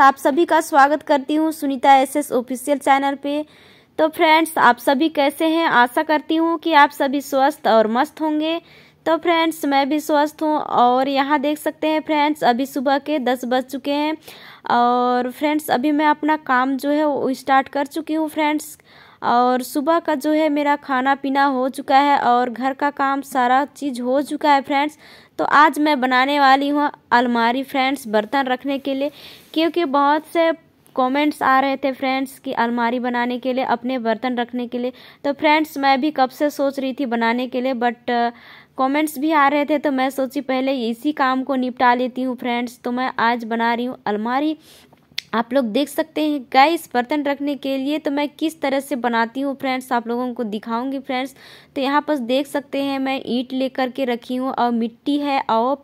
आप सभी का स्वागत करती हूँ सुनीता एसएस ऑफिशियल चैनल पे तो फ्रेंड्स आप सभी कैसे हैं आशा करती हूँ कि आप सभी स्वस्थ और मस्त होंगे तो फ्रेंड्स मैं भी स्वस्थ हूँ और यहाँ देख सकते हैं फ्रेंड्स अभी सुबह के दस बज चुके हैं और फ्रेंड्स अभी मैं अपना काम जो है वो स्टार्ट कर चुकी हूँ फ्रेंड्स और सुबह का जो है मेरा खाना पीना हो चुका है और घर का काम सारा चीज़ हो चुका है फ्रेंड्स तो आज मैं बनाने वाली हूँ अलमारी फ्रेंड्स बर्तन रखने के लिए क्योंकि बहुत से कमेंट्स आ रहे थे फ्रेंड्स कि अलमारी बनाने के लिए अपने बर्तन रखने के लिए तो फ्रेंड्स मैं भी कब से सोच रही थी बनाने के लिए बट कमेंट्स भी आ रहे थे तो मैं सोची पहले इसी काम को निपटा लेती हूँ फ्रेंड्स तो मैं आज बना रही हूँ अलमारी आप लोग देख सकते हैं गाइस बर्तन रखने के लिए तो मैं किस तरह से बनाती हूँ फ्रेंड्स आप लोगों को दिखाऊंगी फ्रेंड्स तो यहाँ पर देख सकते हैं मैं ईंट लेकर के रखी हूँ और मिट्टी है और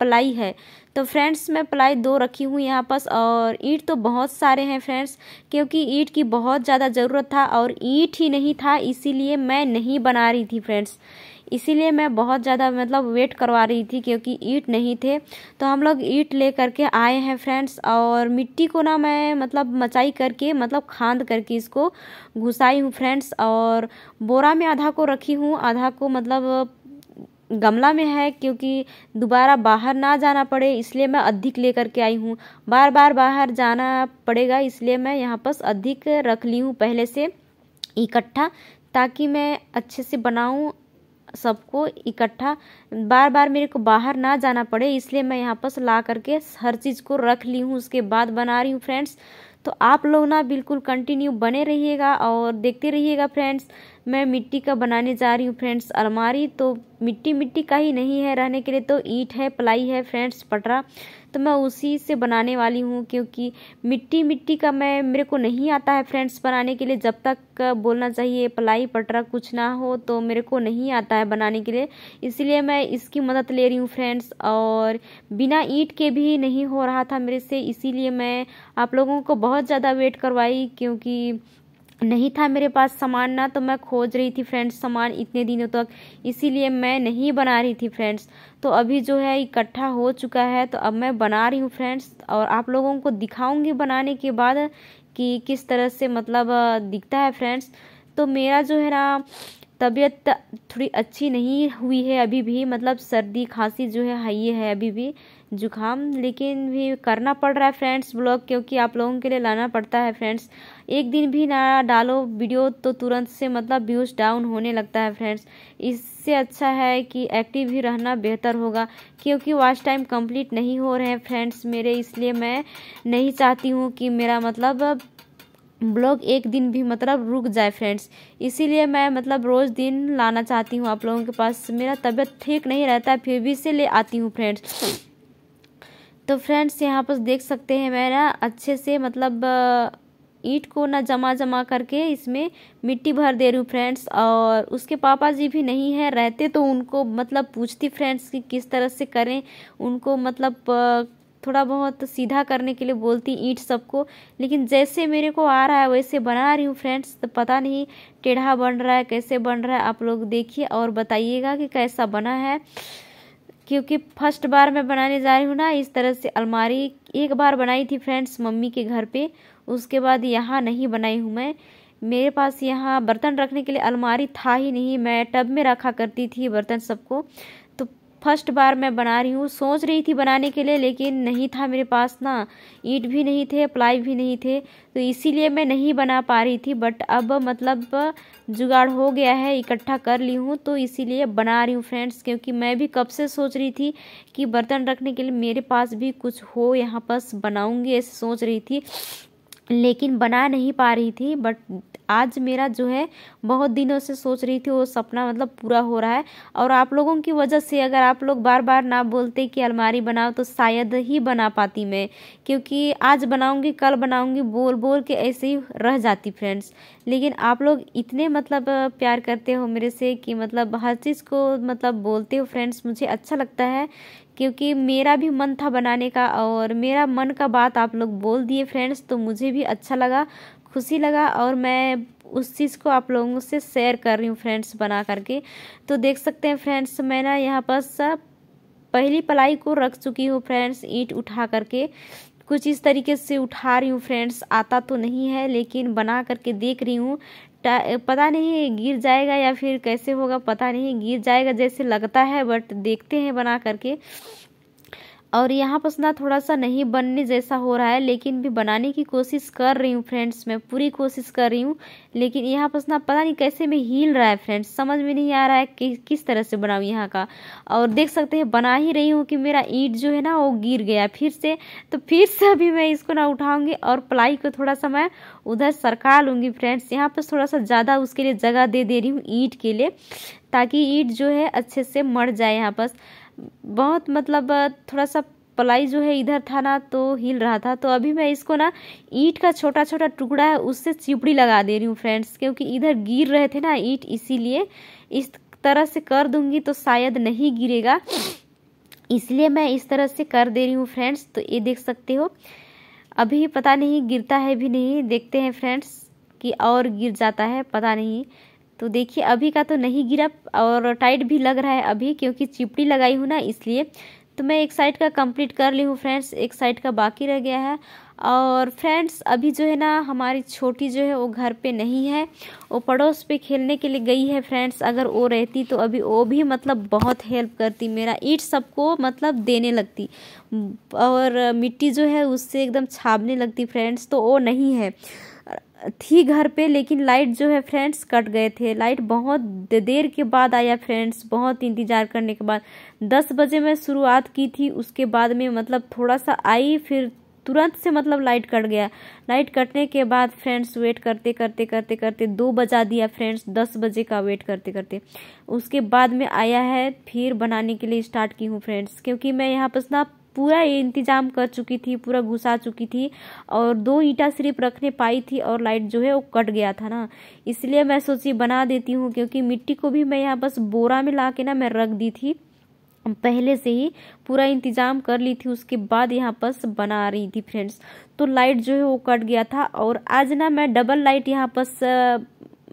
प्लाई है तो फ्रेंड्स मैं प्लाई दो रखी हूँ यहाँ पास और ईंट तो बहुत सारे हैं फ्रेंड्स क्योंकि ईंट की बहुत ज़्यादा ज़रूरत था और ईंट ही नहीं था इसीलिए मैं नहीं बना रही थी फ्रेंड्स इसीलिए मैं बहुत ज़्यादा मतलब वेट करवा रही थी क्योंकि ईट नहीं थे तो हम लोग ईट ले करके आए हैं फ्रेंड्स और मिट्टी को ना मैं मतलब मचाई करके मतलब खांद करके इसको घुसाई हूँ फ्रेंड्स और बोरा में आधा को रखी हूँ आधा को मतलब गमला में है क्योंकि दोबारा बाहर ना जाना पड़े इसलिए मैं अधिक लेकर के आई हूँ बार बार बाहर जाना पड़ेगा इसलिए मैं यहाँ पर अधिक रख ली हूँ पहले से इकट्ठा ताकि मैं अच्छे से बनाऊँ सबको इकट्ठा बार बार मेरे को बाहर ना जाना पड़े इसलिए मैं यहाँ पर ला करके हर चीज़ को रख ली हूँ उसके बाद बना रही हूँ फ्रेंड्स तो आप लोग ना बिल्कुल कंटिन्यू बने रहिएगा और देखते रहिएगा फ्रेंड्स मैं मिट्टी का बनाने जा रही हूँ फ्रेंड्स अलमारी तो मिट्टी मिट्टी का ही नहीं है रहने के लिए तो ईंट है प्लाई है फ्रेंड्स पटरा तो मैं उसी से बनाने वाली हूँ क्योंकि मिट्टी मिट्टी का मैं मेरे को नहीं आता है फ्रेंड्स बनाने के लिए जब तक बोलना चाहिए पलाई पटरा कुछ ना हो तो मेरे को नहीं आता है बनाने के लिए इसलिए मैं इसकी मदद ले रही हूँ फ्रेंड्स और बिना ईंट के भी नहीं हो रहा था मेरे से इसीलिए मैं आप लोगों को बहुत ज़्यादा वेट करवाई क्योंकि नहीं था मेरे पास सामान ना तो मैं खोज रही थी फ्रेंड्स सामान इतने दिनों तक इसीलिए मैं नहीं बना रही थी फ्रेंड्स तो अभी जो है इकट्ठा हो चुका है तो अब मैं बना रही हूँ फ्रेंड्स और आप लोगों को दिखाऊंगी बनाने के बाद कि किस तरह से मतलब दिखता है फ्रेंड्स तो मेरा जो है ना तबीयत थोड़ी अच्छी नहीं हुई है अभी भी मतलब सर्दी खांसी जो है हाई है अभी भी जुकाम लेकिन भी करना पड़ रहा है फ्रेंड्स ब्लॉग क्योंकि आप लोगों के लिए लाना पड़ता है फ्रेंड्स एक दिन भी ना डालो वीडियो तो तुरंत से मतलब व्यूज़ डाउन होने लगता है फ्रेंड्स इससे अच्छा है कि एक्टिव ही रहना बेहतर होगा क्योंकि वॉच टाइम कंप्लीट नहीं हो रहे हैं फ्रेंड्स मेरे इसलिए मैं नहीं चाहती हूँ कि मेरा मतलब ब्लॉग एक दिन भी मतलब रुक जाए फ्रेंड्स इसीलिए मैं मतलब रोज़ दिन लाना चाहती हूँ आप लोगों के पास मेरा तबीयत ठीक नहीं रहता है फिर भी इसे ले आती हूँ फ्रेंड्स तो फ्रेंड्स यहाँ पर देख सकते हैं मेरा अच्छे से मतलब ईट को ना जमा जमा करके इसमें मिट्टी भर दे रही हूँ फ्रेंड्स और उसके पापा जी भी नहीं हैं रहते तो उनको मतलब पूछती फ्रेंड्स कि किस तरह से करें उनको मतलब थोड़ा बहुत सीधा करने के लिए बोलती ईंट सबको लेकिन जैसे मेरे को आ रहा है वैसे बना रही हूँ फ्रेंड्स तो पता नहीं टेढ़ा बन रहा है कैसे बन रहा है आप लोग देखिए और बताइएगा कि कैसा बना है क्योंकि फर्स्ट बार मैं बनाने जा रही हूँ ना इस तरह से अलमारी एक बार बनाई थी फ्रेंड्स मम्मी के घर पर उसके बाद यहाँ नहीं बनाई हूँ मैं मेरे पास यहाँ बर्तन रखने के लिए अलमारी था ही नहीं मैं टब में रखा करती थी बर्तन सबको फर्स्ट बार मैं बना रही हूँ सोच रही थी बनाने के लिए लेकिन नहीं था मेरे पास ना ईट भी नहीं थे प्लाई भी नहीं थे तो इसीलिए मैं नहीं बना पा रही थी बट अब मतलब जुगाड़ हो गया है इकट्ठा कर ली हूँ तो इसीलिए बना रही हूँ फ्रेंड्स क्योंकि मैं भी कब से सोच रही थी कि बर्तन रखने के लिए मेरे पास भी कुछ हो यहाँ पास बनाऊँगी ऐसे सोच रही थी लेकिन बना नहीं पा रही थी बट आज मेरा जो है बहुत दिनों से सोच रही थी वो सपना मतलब पूरा हो रहा है और आप लोगों की वजह से अगर आप लोग बार बार ना बोलते कि अलमारी बनाओ तो शायद ही बना पाती मैं क्योंकि आज बनाऊंगी कल बनाऊंगी बोल बोल के ऐसे ही रह जाती फ्रेंड्स लेकिन आप लोग इतने मतलब प्यार करते हो मेरे से कि मतलब हर चीज़ को मतलब बोलते हो फ्रेंड्स मुझे अच्छा लगता है क्योंकि मेरा भी मन था बनाने का और मेरा मन का बात आप लोग बोल दिए फ्रेंड्स तो मुझे भी अच्छा लगा खुशी लगा और मैं उस चीज़ को आप लोगों से शेयर कर रही हूँ फ्रेंड्स बना करके तो देख सकते हैं फ्रेंड्स मैं ना यहाँ पर सब पहली पलाई को रख चुकी हूँ फ्रेंड्स ईंट उठा करके कुछ इस तरीके से उठा रही हूँ फ्रेंड्स आता तो नहीं है लेकिन बना करके देख रही हूँ पता नहीं गिर जाएगा या फिर कैसे होगा पता नहीं गिर जाएगा जैसे लगता है बट देखते हैं बना करके और यहाँ पर ना थोड़ा सा नहीं बनने जैसा हो रहा है लेकिन भी बनाने की कोशिश कर रही हूँ फ्रेंड्स मैं पूरी कोशिश कर रही हूँ लेकिन यहाँ पर ना पता नहीं कैसे में हिल रहा है फ्रेंड्स समझ में नहीं आ रहा है कि किस तरह से बनाऊँ यहाँ का और देख सकते हैं बना ही रही हूँ कि मेरा ईट जो है ना वो गिर गया फिर से तो फिर से अभी मैं इसको ना उठाऊँगी और प्लाई को थोड़ा सा मैं उधर सरका लूँगी फ्रेंड्स यहाँ पर थोड़ा सा ज़्यादा उसके लिए जगह दे दे रही हूँ ईट के लिए ताकि ईट जो है अच्छे से मर जाए यहाँ पर बहुत मतलब थोड़ा सा पलाई जो है इधर था ना तो हिल रहा था तो अभी मैं इसको ना ईंट का छोटा छोटा टुकड़ा है उससे चिपड़ी लगा दे रही हूँ फ्रेंड्स क्योंकि इधर गिर रहे थे ना ईंट इसीलिए इस तरह से कर दूंगी तो शायद नहीं गिरेगा इसलिए मैं इस तरह से कर दे रही हूँ फ्रेंड्स तो ये देख सकते हो अभी पता नहीं गिरता है भी नहीं देखते हैं फ्रेंड्स कि और गिर जाता है पता नहीं तो देखिए अभी का तो नहीं गिरा और टाइट भी लग रहा है अभी क्योंकि चिपड़ी लगाई हूँ ना इसलिए तो मैं एक साइड का कंप्लीट कर ली हूँ फ्रेंड्स एक साइड का बाकी रह गया है और फ्रेंड्स अभी जो है ना हमारी छोटी जो है वो घर पे नहीं है वो पड़ोस पे खेलने के लिए गई है फ्रेंड्स अगर वो रहती तो अभी वो भी मतलब बहुत हेल्प करती मेरा ईट सबको मतलब देने लगती और मिट्टी जो है उससे एकदम छापने लगती फ्रेंड्स तो वो नहीं है थी घर पे लेकिन लाइट जो है फ्रेंड्स कट गए थे लाइट बहुत देर के बाद आया फ्रेंड्स बहुत इंतज़ार करने के बाद दस बजे मैं शुरुआत की थी उसके बाद में मतलब थोड़ा सा आई फिर तुरंत से मतलब लाइट कट गया लाइट कटने के बाद फ्रेंड्स वेट करते करते करते करते दो बजा दिया फ्रेंड्स दस बजे का वेट करते करते उसके बाद में आया है फिर बनाने के लिए स्टार्ट की हूँ फ्रेंड्स क्योंकि मैं यहाँ पर ना पूरा ये इंतज़ाम कर चुकी थी पूरा घुसा चुकी थी और दो ईटा सिर्फ रखने पाई थी और लाइट जो है वो कट गया था ना इसलिए मैं सोची बना देती हूँ क्योंकि मिट्टी को भी मैं यहाँ बस बोरा में ला के ना मैं रख दी थी पहले से ही पूरा इंतज़ाम कर ली थी उसके बाद यहाँ पर बना रही थी फ्रेंड्स तो लाइट जो है वो कट गया था और आज ना मैं डबल लाइट यहाँ पर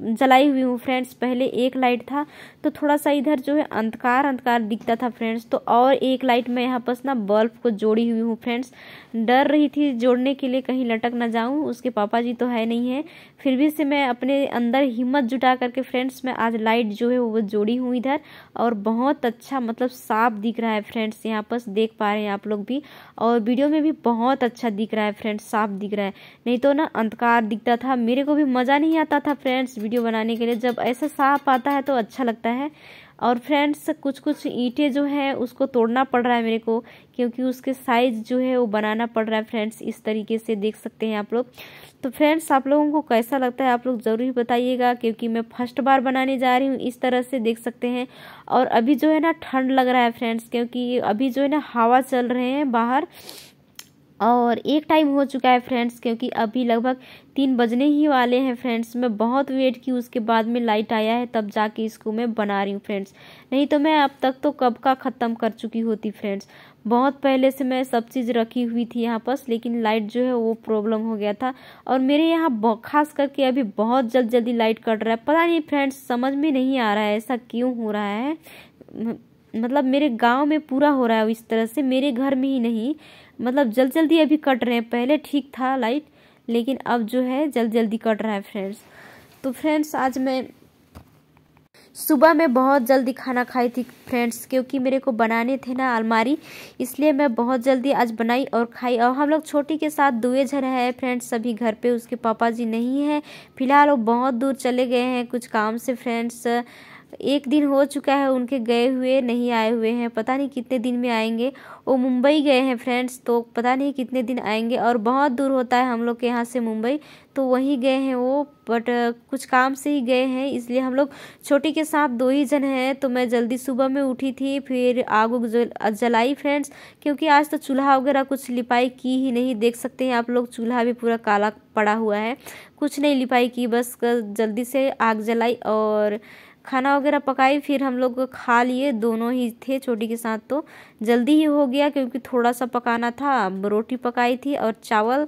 जलाई हुई हूँ फ्रेंड्स पहले एक लाइट था तो थोड़ा सा इधर जो है अंधकार अंधकार दिखता था फ्रेंड्स तो और एक लाइट मैं यहाँ पर ना बल्ब को जोड़ी हुई हूँ फ्रेंड्स डर रही थी जोड़ने के लिए कहीं लटक ना जाऊँ उसके पापा जी तो है नहीं है फिर भी से मैं अपने अंदर हिम्मत जुटा करके फ्रेंड्स मैं आज लाइट जो है वो जोड़ी हूँ इधर और बहुत अच्छा मतलब साफ दिख रहा है फ्रेंड्स यहाँ पर देख पा रहे हैं आप लोग भी और वीडियो में भी बहुत अच्छा दिख रहा है फ्रेंड्स साफ दिख रहा है नहीं तो ना अंधकार दिखता था मेरे को भी मज़ा नहीं आता था फ्रेंड्स वीडियो बनाने के लिए जब ऐसा सांप आता है तो अच्छा लगता है और फ्रेंड्स कुछ कुछ ईंटें जो है उसको तोड़ना पड़ रहा है मेरे को क्योंकि उसके साइज़ जो है वो बनाना पड़ रहा है फ्रेंड्स इस तरीके से देख सकते हैं आप लोग तो फ्रेंड्स आप लोगों को कैसा लगता है आप लोग ज़रूर बताइएगा क्योंकि मैं फर्स्ट बार बनाने जा रही हूँ इस तरह से देख सकते हैं और अभी जो है ना ठंड लग रहा है फ्रेंड्स क्योंकि अभी जो है ना हवा चल रहे हैं बाहर और एक टाइम हो चुका है फ्रेंड्स क्योंकि अभी लगभग तीन बजने ही वाले हैं फ्रेंड्स मैं बहुत वेट की उसके बाद में लाइट आया है तब जाके इसको मैं बना रही हूँ फ्रेंड्स नहीं तो मैं अब तक तो कब का ख़त्म कर चुकी होती फ्रेंड्स बहुत पहले से मैं सब चीज़ रखी हुई थी यहाँ पर लेकिन लाइट जो है वो प्रॉब्लम हो गया था और मेरे यहाँ खास करके अभी बहुत जल्द जल्दी लाइट कट रहा है पता नहीं फ्रेंड्स समझ में नहीं आ रहा है ऐसा क्यों हो रहा है मतलब मेरे गाँव में पूरा हो रहा है इस तरह से मेरे घर में ही नहीं मतलब जल्द जल्दी अभी कट रहे हैं पहले ठीक था लाइट लेकिन अब जो है जल्द जल्दी कट रहा है फ्रेंड्स तो फ्रेंड्स आज मैं सुबह में बहुत जल्दी खाना खाई थी फ्रेंड्स क्योंकि मेरे को बनाने थे ना अलमारी इसलिए मैं बहुत जल्दी आज बनाई और खाई और हम लोग छोटी के साथ दुए झर है फ्रेंड्स सभी घर पे उसके पापा जी नहीं हैं फिलहाल वो बहुत दूर चले गए हैं कुछ काम से फ्रेंड्स एक दिन हो चुका है उनके गए हुए नहीं आए हुए हैं पता नहीं कितने दिन में आएंगे वो मुंबई गए हैं फ्रेंड्स तो पता नहीं कितने दिन आएंगे और बहुत दूर होता है हम लोग के यहाँ से मुंबई तो वहीं गए हैं वो बट कुछ काम से ही गए हैं इसलिए हम लोग छोटी के साथ दो ही जन हैं तो मैं जल्दी सुबह में उठी थी फिर आग उग जलाई फ्रेंड्स क्योंकि आज तो चूल्हा वगैरह कुछ लिपाई की ही नहीं देख सकते हैं आप लोग चूल्हा भी पूरा काला पड़ा हुआ है कुछ नहीं लिपाई की बस जल्दी से आग जलाई और खाना वगैरह पकाई फिर हम लोग खा लिए दोनों ही थे छोटी के साथ तो जल्दी ही हो गया क्योंकि थोड़ा सा पकाना था रोटी पकाई थी और चावल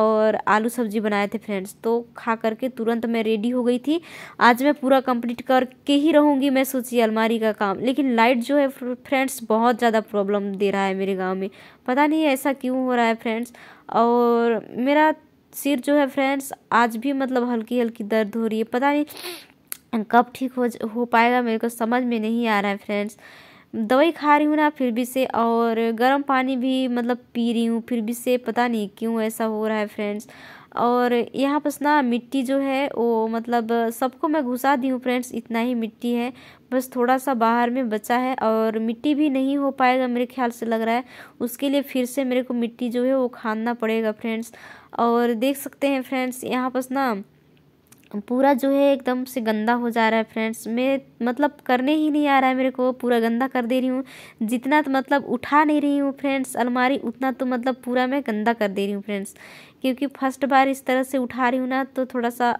और आलू सब्जी बनाए थे फ्रेंड्स तो खा करके तुरंत मैं रेडी हो गई थी आज मैं पूरा कंप्लीट करके ही रहूँगी मैं सोची अलमारी का काम लेकिन लाइट जो है फ्रेंड्स बहुत ज़्यादा प्रॉब्लम दे रहा है मेरे गाँव में पता नहीं ऐसा क्यों हो रहा है फ्रेंड्स और मेरा सिर जो है फ्रेंड्स आज भी मतलब हल्की हल्की दर्द हो रही है पता नहीं कब ठीक हो हो पाएगा मेरे को समझ में नहीं आ रहा है फ्रेंड्स दवाई खा रही हूँ ना फिर भी से और गर्म पानी भी मतलब पी रही हूँ फिर भी से पता नहीं क्यों ऐसा हो रहा है फ्रेंड्स और यहाँ बस ना मिट्टी जो है वो मतलब सबको मैं घुसा दी हूँ फ्रेंड्स इतना ही मिट्टी है बस थोड़ा सा बाहर में बचा है और मिट्टी भी नहीं हो पाएगा मेरे ख्याल से लग रहा है उसके लिए फिर से मेरे को मिट्टी जो है वो खानना पड़ेगा फ्रेंड्स और देख सकते हैं फ्रेंड्स यहाँ बस ना पूरा जो है एकदम से गंदा हो जा रहा है फ्रेंड्स मैं मतलब करने ही नहीं आ रहा है मेरे को पूरा गंदा कर दे रही हूँ जितना तो मतलब उठा नहीं रही हूँ फ्रेंड्स अलमारी उतना तो मतलब पूरा मैं गंदा कर दे रही हूँ फ्रेंड्स क्योंकि फर्स्ट बार इस तरह से उठा रही हूँ ना तो थोड़ा सा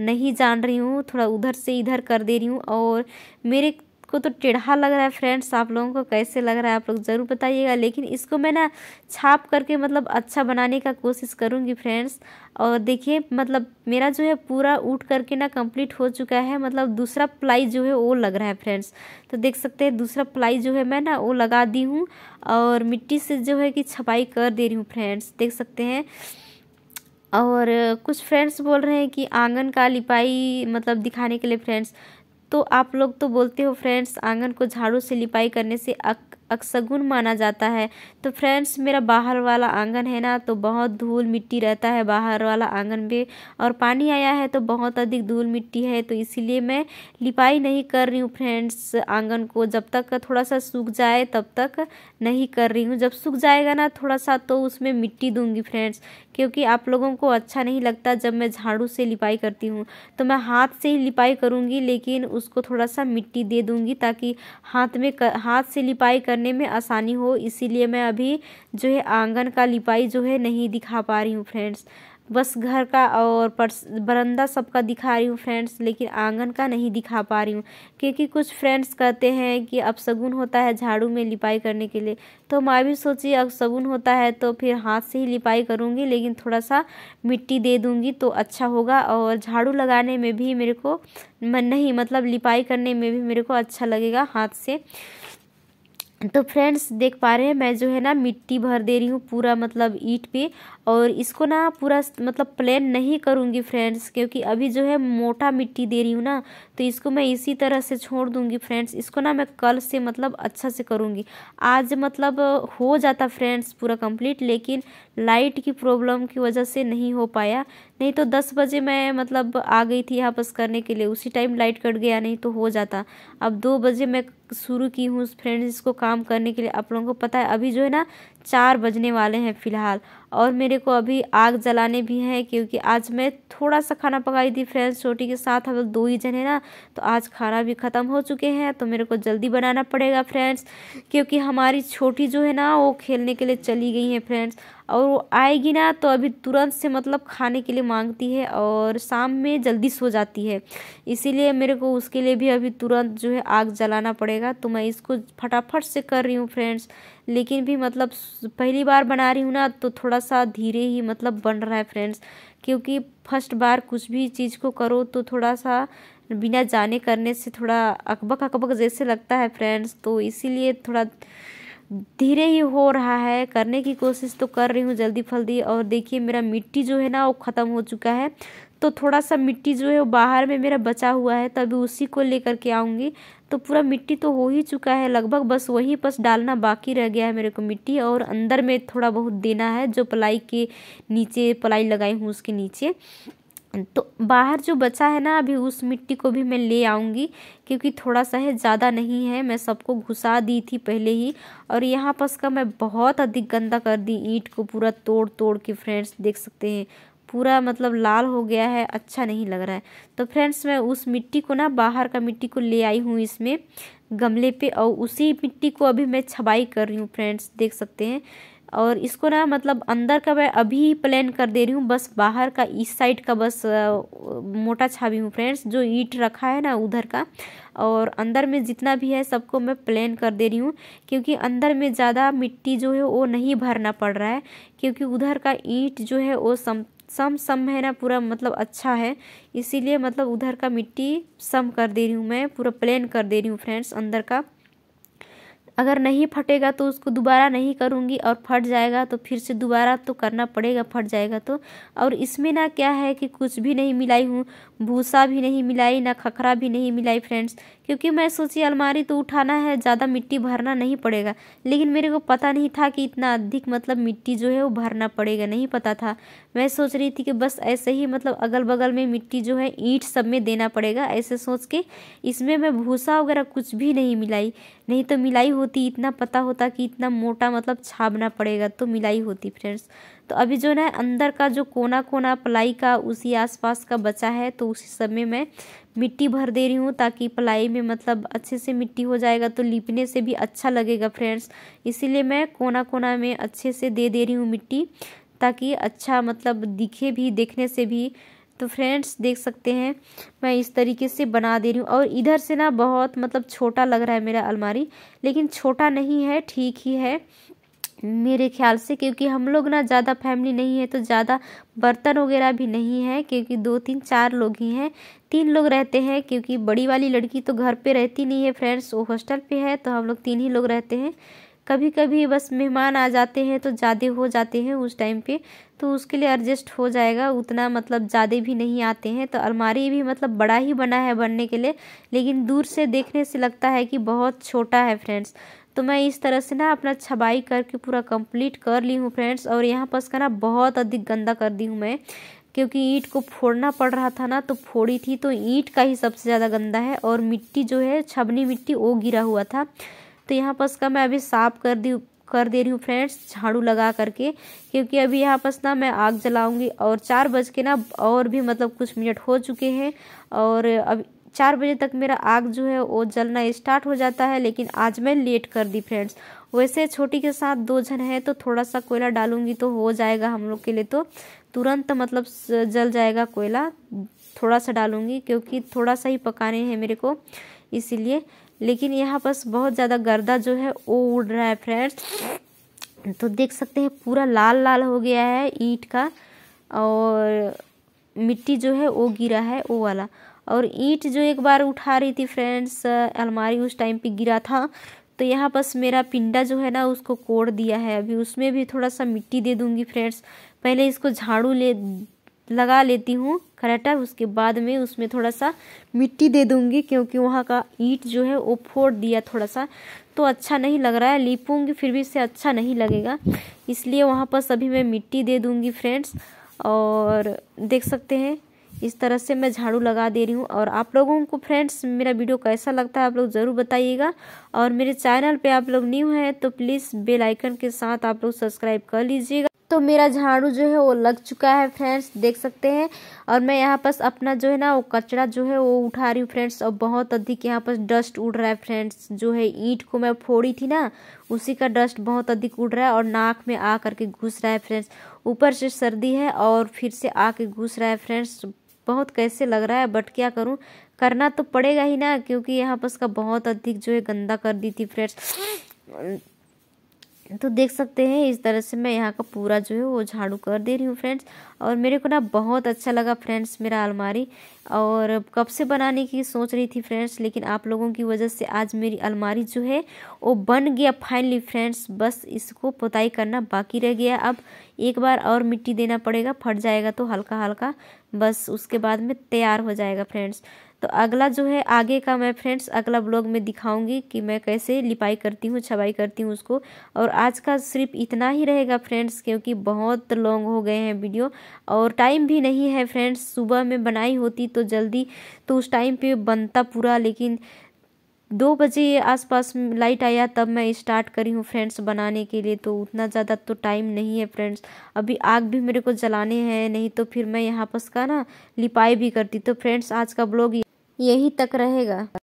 नहीं जान रही हूँ थोड़ा उधर से इधर कर दे रही हूँ और मेरे को तो टेढ़ा लग रहा है फ्रेंड्स आप लोगों को कैसे लग रहा है आप लोग ज़रूर बताइएगा लेकिन इसको मैं ना छाप करके मतलब अच्छा बनाने का कोशिश करूँगी फ्रेंड्स और देखिए मतलब मेरा जो है पूरा उठ करके ना कंप्लीट हो चुका है मतलब दूसरा प्लाई जो है वो लग रहा है फ्रेंड्स तो देख सकते हैं दूसरा प्लाई जो है मैं ना वो लगा दी हूँ और मिट्टी से जो है कि छपाई कर दे रही हूँ फ्रेंड्स देख सकते हैं और कुछ फ्रेंड्स बोल रहे हैं कि आंगन का लिपाई मतलब दिखाने के लिए फ्रेंड्स तो आप लोग तो बोलते हो फ्रेंड्स आंगन को झाड़ू से लिपाई करने से अक्सगुन माना जाता है तो फ्रेंड्स मेरा बाहर वाला आंगन है ना तो बहुत धूल मिट्टी रहता है बाहर वाला आंगन में और पानी आया है तो बहुत अधिक धूल मिट्टी है तो इसीलिए मैं लिपाई नहीं कर रही हूँ फ्रेंड्स आंगन को जब तक थोड़ा सा सूख जाए तब तक नहीं कर रही हूँ जब सूख जाएगा ना थोड़ा सा तो उसमें मिट्टी दूँगी फ्रेंड्स क्योंकि आप लोगों को अच्छा नहीं लगता जब मैं झाड़ू से लिपाई करती हूँ तो मैं हाथ से ही लिपाई करूँगी लेकिन उसको थोड़ा सा मिट्टी दे दूँगी ताकि हाथ में कर, हाथ से लिपाई कर करने में आसानी हो इसीलिए मैं अभी जो है आंगन का लिपाई जो है नहीं दिखा पा रही हूँ फ्रेंड्स बस घर का और पर्स बरंदा सबका दिखा रही हूँ फ्रेंड्स लेकिन आंगन का नहीं दिखा पा रही हूँ क्योंकि कुछ फ्रेंड्स कहते हैं कि अब शगुन होता है झाड़ू में लिपाई करने के लिए तो मैं भी सोची अब शगुन होता है तो फिर हाथ से ही लिपाई करूँगी लेकिन थोड़ा सा मिट्टी दे दूँगी तो अच्छा होगा और झाड़ू लगाने में भी मेरे को नहीं मतलब लिपाई करने में भी मेरे को अच्छा लगेगा हाथ से तो फ्रेंड्स देख पा रहे हैं मैं जो है ना मिट्टी भर दे रही हूँ पूरा मतलब ईट पे और इसको ना पूरा मतलब प्लेन नहीं करूँगी फ्रेंड्स क्योंकि अभी जो है मोटा मिट्टी दे रही हूँ ना तो इसको मैं इसी तरह से छोड़ दूँगी फ्रेंड्स इसको ना मैं कल से मतलब अच्छा से करूँगी आज मतलब हो जाता फ्रेंड्स पूरा कम्प्लीट लेकिन लाइट की प्रॉब्लम की वजह से नहीं हो पाया नहीं तो दस बजे मैं मतलब आ गई थी यहाँ बस करने के लिए उसी टाइम लाइट कट गया नहीं तो हो जाता अब दो बजे मैं शुरू की हूँ फ्रेंड्स को काम करने के लिए आप लोगों को पता है अभी जो है ना चार बजने वाले हैं फ़िलहाल और मेरे को अभी आग जलाने भी है क्योंकि आज मैं थोड़ा सा खाना पकाई थी फ्रेंड्स छोटी के साथ हम लोग दो ही जन है ना तो आज खाना भी ख़त्म हो चुके हैं तो मेरे को जल्दी बनाना पड़ेगा फ्रेंड्स क्योंकि हमारी छोटी जो है ना वो खेलने के लिए चली गई है फ्रेंड्स और वो आएगी ना तो अभी तुरंत से मतलब खाने के लिए मांगती है और शाम में जल्दी सो जाती है इसीलिए मेरे को उसके लिए भी अभी तुरंत जो है आग जलाना पड़ेगा तो मैं इसको फटाफट से कर रही हूँ फ्रेंड्स लेकिन भी मतलब पहली बार बना रही हूँ ना तो थोड़ा सा धीरे ही मतलब बन रहा है फ्रेंड्स क्योंकि फर्स्ट बार कुछ भी चीज़ को करो तो थोड़ा सा बिना जाने करने से थोड़ा अकबक अकबक जैसे लगता है फ्रेंड्स तो इसीलिए थोड़ा धीरे ही हो रहा है करने की कोशिश तो कर रही हूँ जल्दी फल्दी और देखिए मेरा मिट्टी जो है ना वो ख़त्म हो चुका है तो थोड़ा सा मिट्टी जो है वो बाहर में मेरा बचा हुआ है तभी उसी को लेकर के आऊँगी तो पूरा मिट्टी तो हो ही चुका है लगभग बस वही बस डालना बाकी रह गया है मेरे को मिट्टी और अंदर में थोड़ा बहुत देना है जो पलाई के नीचे पलाई लगाई हूँ उसके नीचे तो बाहर जो बचा है ना अभी उस मिट्टी को भी मैं ले आऊँगी क्योंकि थोड़ा सा है ज़्यादा नहीं है मैं सबको घुसा दी थी पहले ही और यहाँ पस का मैं बहुत अधिक गंदा कर दी ईंट को पूरा तोड़ तोड़ के फ्रेंड्स देख सकते हैं पूरा मतलब लाल हो गया है अच्छा नहीं लग रहा है तो फ्रेंड्स मैं उस मिट्टी को ना बाहर का मिट्टी को ले आई हूँ इसमें गमले पे और उसी मिट्टी को अभी मैं छबाई कर रही हूँ फ्रेंड्स देख सकते हैं और इसको ना मतलब अंदर का मैं अभी प्लान कर दे रही हूँ बस बाहर का इस साइड का बस मोटा छाबी हूँ फ्रेंड्स जो ईट रखा है ना उधर का और अंदर में जितना भी है सबको मैं प्लान कर दे रही हूँ क्योंकि अंदर में ज़्यादा मिट्टी जो है वो नहीं भरना पड़ रहा है क्योंकि उधर का ईट जो है वो सम सम सम है ना पूरा मतलब अच्छा है इसीलिए मतलब उधर का मिट्टी सम कर दे रही हूँ मैं पूरा प्लेन कर दे रही हूँ फ्रेंड्स अंदर का अगर नहीं फटेगा तो उसको दोबारा नहीं करूँगी और फट जाएगा तो फिर से दोबारा तो करना पड़ेगा फट जाएगा तो और इसमें ना क्या है कि कुछ भी नहीं मिलाई हूँ भूसा भी नहीं मिलाई ना खखरा भी नहीं मिलाई फ्रेंड्स क्योंकि मैं सोची अलमारी तो उठाना है ज़्यादा मिट्टी भरना नहीं पड़ेगा लेकिन मेरे को पता नहीं था कि इतना अधिक मतलब मिट्टी जो है वो भरना पड़ेगा नहीं पता था मैं सोच रही थी कि बस ऐसे ही मतलब अगल बगल में मिट्टी जो है ईंट सब में देना पड़ेगा ऐसे सोच के इसमें मैं भूसा वगैरह कुछ भी नहीं मिलाई नहीं तो मिलाई होती इतना पता होता कि इतना मोटा मतलब छापना पड़ेगा तो मिलाई होती फ्रेंड्स तो अभी जो है अंदर का जो कोना कोना पलाई का उसी आसपास का बचा है तो उसी सब में मैं मिट्टी भर दे रही हूँ ताकि पलाई में मतलब अच्छे से मिट्टी हो जाएगा तो लिपने से भी अच्छा लगेगा फ्रेंड्स इसीलिए मैं कोना कोना में अच्छे से दे दे रही हूँ मिट्टी ताकि अच्छा मतलब दिखे भी देखने से भी तो फ्रेंड्स देख सकते हैं मैं इस तरीके से बना दे रही हूँ और इधर से ना बहुत मतलब छोटा लग रहा है मेरा अलमारी लेकिन छोटा नहीं है ठीक ही है मेरे ख्याल से क्योंकि हम लोग ना ज़्यादा फैमिली नहीं है तो ज़्यादा बर्तन वगैरह भी नहीं है क्योंकि दो तीन चार लोग ही हैं तीन लोग रहते हैं क्योंकि बड़ी वाली लड़की तो घर पे रहती नहीं है फ्रेंड्स वो हॉस्टल पे है तो हम लोग तीन ही लोग रहते हैं कभी कभी बस मेहमान आ जाते हैं तो ज़्यादा हो जाते हैं उस टाइम पे तो उसके लिए एडजस्ट हो जाएगा उतना मतलब ज़्यादा भी नहीं आते हैं तो अलमारी भी मतलब बड़ा ही बना है बनने के लिए लेकिन दूर से देखने से लगता है कि बहुत छोटा है फ्रेंड्स तो मैं इस तरह से ना अपना छबाई करके पूरा कंप्लीट कर ली हूँ फ्रेंड्स और यहाँ पर इसका ना बहुत अधिक गंदा कर दी हूँ मैं क्योंकि ईंट को फोड़ना पड़ रहा था ना तो फोड़ी थी तो ईंट का ही सबसे ज़्यादा गंदा है और मिट्टी जो है छबनी मिट्टी वो गिरा हुआ था तो यहाँ पर इसका मैं अभी साफ कर दी कर दे रही हूँ फ्रेंड्स झाड़ू लगा करके क्योंकि अभी यहाँ पर ना मैं आग जलाऊंगी और चार बज के ना और भी मतलब कुछ मिनट हो चुके हैं और अब चार बजे तक मेरा आग जो है वो जलना स्टार्ट हो जाता है लेकिन आज मैं लेट कर दी फ्रेंड्स वैसे छोटी के साथ दो जन है तो थोड़ा सा कोयला डालूंगी तो हो जाएगा हम लोग के लिए तो तुरंत मतलब जल जाएगा कोयला थोड़ा सा डालूंगी क्योंकि थोड़ा सा ही पकाने हैं मेरे को इसीलिए लेकिन यहाँ पर बहुत ज़्यादा गर्दा जो है वो उड़ रहा है फ्रेंड्स तो देख सकते हैं पूरा लाल लाल हो गया है ईट का और मिट्टी जो है वो गिरा है वो वाला और ईट जो एक बार उठा रही थी फ्रेंड्स अलमारी उस टाइम पे गिरा था तो यहाँ बस मेरा पिंडा जो है ना उसको कोड़ दिया है अभी उसमें भी थोड़ा सा मिट्टी दे दूंगी फ्रेंड्स पहले इसको झाड़ू ले लगा लेती हूँ खराटा उसके बाद में उसमें थोड़ा सा मिट्टी दे दूँगी क्योंकि वहाँ का ईट जो है वो फोड़ दिया थोड़ा सा तो अच्छा नहीं लग रहा है लीपूँगी फिर भी इससे अच्छा नहीं लगेगा इसलिए वहाँ पर सभी मैं मिट्टी दे दूँगी फ्रेंड्स और देख सकते हैं इस तरह से मैं झाड़ू लगा दे रही हूँ और आप लोगों को फ्रेंड्स मेरा वीडियो कैसा लगता है आप लोग ज़रूर बताइएगा और मेरे चैनल पे आप लोग न्यू हैं तो प्लीज़ बेल आइकन के साथ आप लोग सब्सक्राइब कर लीजिएगा तो मेरा झाड़ू जो है वो लग चुका है फ्रेंड्स देख सकते हैं और मैं यहाँ पर अपना जो है ना वो कचरा जो है वो उठा रही हूँ फ्रेंड्स और बहुत अधिक यहाँ पर डस्ट उड़ रहा है फ्रेंड्स जो है ईंट को मैं फोड़ी थी ना उसी का डस्ट बहुत अधिक उड़ रहा है और नाक में आ करके घुस रहा है फ्रेंड्स ऊपर से सर्दी है और फिर से आके घुस रहा है फ्रेंड्स बहुत कैसे लग रहा है बट क्या करूँ करना तो पड़ेगा ही ना क्योंकि यहाँ पर उसका बहुत अधिक जो है गंदा कर दी थी फ्रेंड्स तो देख सकते हैं इस तरह से मैं यहाँ का पूरा जो है वो झाड़ू कर दे रही हूँ फ्रेंड्स और मेरे को ना बहुत अच्छा लगा फ्रेंड्स मेरा अलमारी और कब से बनाने की सोच रही थी फ्रेंड्स लेकिन आप लोगों की वजह से आज मेरी अलमारी जो है वो बन गया फाइनली फ्रेंड्स बस इसको पोताई करना बाकी रह गया अब एक बार और मिट्टी देना पड़ेगा फट जाएगा तो हल्का हल्का बस उसके बाद में तैयार हो जाएगा फ्रेंड्स तो अगला जो है आगे का मैं फ्रेंड्स अगला ब्लॉग में दिखाऊंगी कि मैं कैसे लिपाई करती हूँ छबाई करती हूँ उसको और आज का सिर्फ इतना ही रहेगा फ्रेंड्स क्योंकि बहुत लॉन्ग हो गए हैं वीडियो और टाइम भी नहीं है फ्रेंड्स सुबह में बनाई होती तो जल्दी तो उस टाइम पर बनता पूरा लेकिन दो बजे आसपास लाइट आया तब मैं स्टार्ट करी हूँ फ्रेंड्स बनाने के लिए तो उतना ज़्यादा तो टाइम नहीं है फ्रेंड्स अभी आग भी मेरे को जलाने हैं नहीं तो फिर मैं यहाँ पर का ना लिपाई भी करती तो फ्रेंड्स आज का ब्लॉग यही तक रहेगा